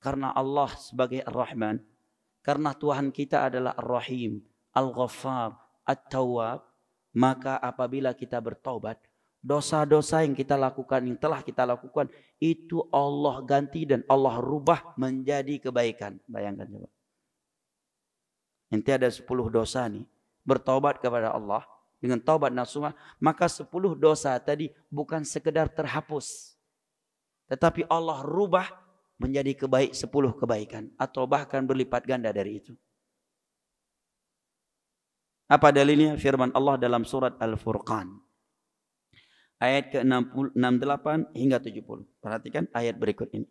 Karena Allah sebagai Ar-Rahman. Karena Tuhan kita adalah Ar-Rahim. Al-Ghaffar. At-Tawwab. Maka apabila kita bertobat. Dosa-dosa yang kita lakukan. Yang telah kita lakukan. Itu Allah ganti dan Allah rubah menjadi kebaikan. Bayangkan Nanti ada sepuluh dosa nih. Bertobat kepada Allah. Dengan taubat nasuhah. Maka sepuluh dosa tadi bukan sekedar terhapus. Tetapi Allah rubah menjadi kebaik sepuluh kebaikan atau bahkan berlipat ganda dari itu. Apa dalilnya firman Allah dalam surat Al-Furqan ayat ke-68 hingga 70. Perhatikan ayat berikut ini.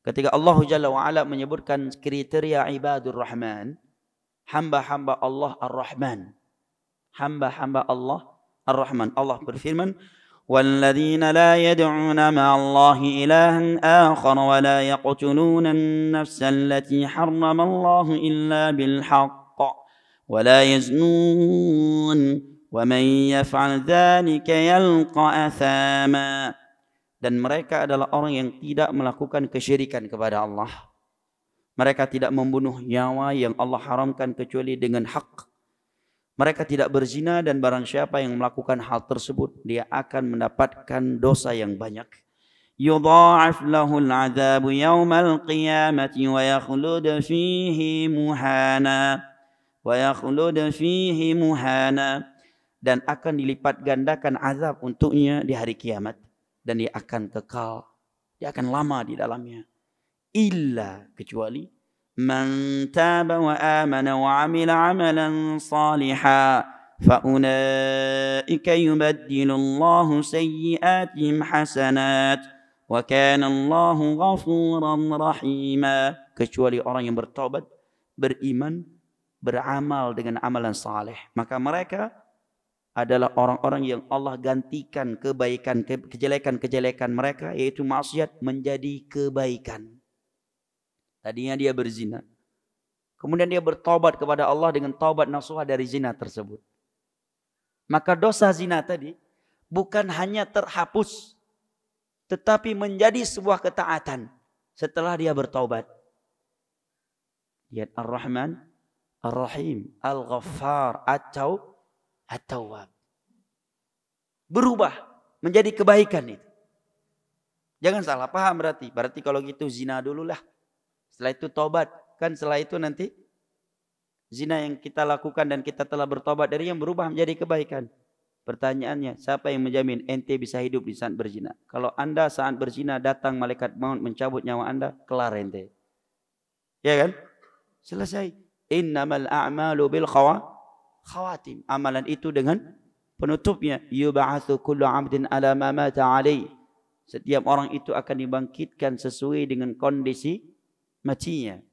Ketika Allah Jalla wa Ala menyebutkan kriteria ibadur rahman, hamba-hamba Allah Ar-Rahman. Hamba-hamba Allah Ar-Rahman. Allah berfirman, والذين لا يدعون مع الله إلها آخر ولا يقتلون النفس التي حرم الله إلا بالحق ولا يزنون ومن يفعل ذلك يلقى أثاما dan mereka adalah orang yang tidak melakukan kesyirikan kepada Allah. Mereka tidak membunuh nyawa yang Allah haramkan kecuali dengan hak. Mereka tidak berzina dan barang siapa yang melakukan hal tersebut dia akan mendapatkan dosa yang banyak. Yudha'af lahul azab yawmal qiyamati wa yakhlud fihi muhana wa yakhlud fihi muhana dan akan dilipat gandakan azab untuknya di hari kiamat dan dia akan kekal dia akan lama di dalamnya illa kecuali من تاب وامن وعمل عملا صالحا فاولئك يبدل الله سيئاتهم حسنات وكان الله غفورا رحيما kecuali orang yang bertaubat, beriman beramal dengan amalan saleh maka mereka adalah orang-orang yang Allah gantikan kebaikan kejelekan-kejelekan mereka yaitu maksiat menjadi kebaikan Tadinya dia berzina. Kemudian dia bertobat kepada Allah dengan taubat nasuhah dari zina tersebut. Maka dosa zina tadi bukan hanya terhapus. Tetapi menjadi sebuah ketaatan setelah dia bertobat. Lihat Ar-Rahman, Ar-Rahim, Al-Ghaffar, atau At-Tawwab. Berubah menjadi kebaikan itu. Jangan salah paham berarti. Berarti kalau gitu zina dululah. Setelah itu tobat. Kan setelah itu nanti zina yang kita lakukan dan kita telah bertobat dari yang berubah menjadi kebaikan. Pertanyaannya, siapa yang menjamin ente bisa hidup di saat berzina? Kalau anda saat berzina datang malaikat maut mencabut nyawa anda, kelar ente. Ya kan? Selesai. Innamal a'malu bil khawa khawatim. Amalan itu dengan penutupnya. Yuba'athu kullu abdin ala ma mata alaih. Setiap orang itu akan dibangkitkan sesuai dengan kondisi متيع